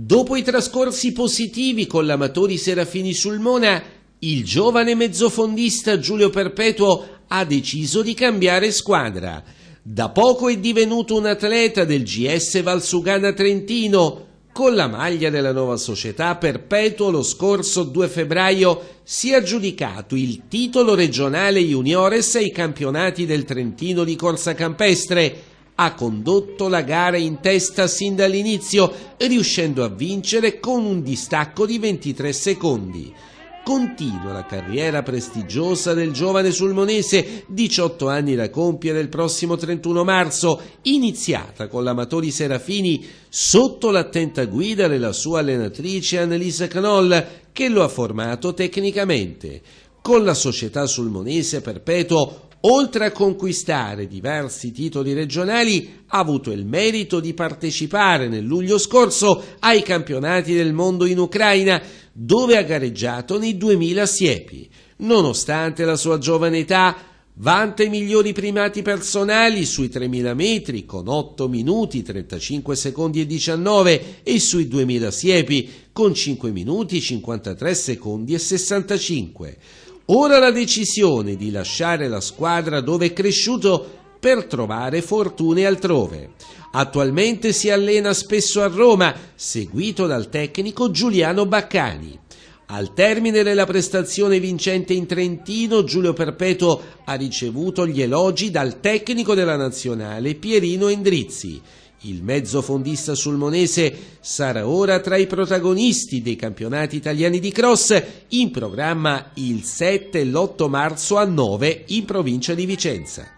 Dopo i trascorsi positivi con l'Amatori Serafini Sulmona, il giovane mezzofondista Giulio Perpetuo ha deciso di cambiare squadra. Da poco è divenuto un atleta del GS Valsugana Trentino. Con la maglia della nuova società Perpetuo lo scorso 2 febbraio si è aggiudicato il titolo regionale juniores ai campionati del Trentino di corsa campestre ha condotto la gara in testa sin dall'inizio, riuscendo a vincere con un distacco di 23 secondi. Continua la carriera prestigiosa del giovane sulmonese, 18 anni da compiere il prossimo 31 marzo, iniziata con l'Amatori Serafini sotto l'attenta guida della sua allenatrice Annelisa Canoll, che lo ha formato tecnicamente. Con la società sulmonese perpetuo oltre a conquistare diversi titoli regionali, ha avuto il merito di partecipare nel luglio scorso ai campionati del mondo in Ucraina, dove ha gareggiato nei 2000 siepi. Nonostante la sua giovane età, vanta i migliori primati personali sui 3000 metri con 8 minuti 35 secondi e 19 e sui 2000 siepi con 5 minuti 53 secondi e 65. Ora la decisione di lasciare la squadra dove è cresciuto per trovare fortune altrove. Attualmente si allena spesso a Roma, seguito dal tecnico Giuliano Baccani. Al termine della prestazione vincente in Trentino, Giulio Perpetuo ha ricevuto gli elogi dal tecnico della nazionale Pierino Endrizzi. Il mezzofondista sulmonese sarà ora tra i protagonisti dei campionati italiani di cross in programma il 7 e l'8 marzo a 9 in provincia di Vicenza.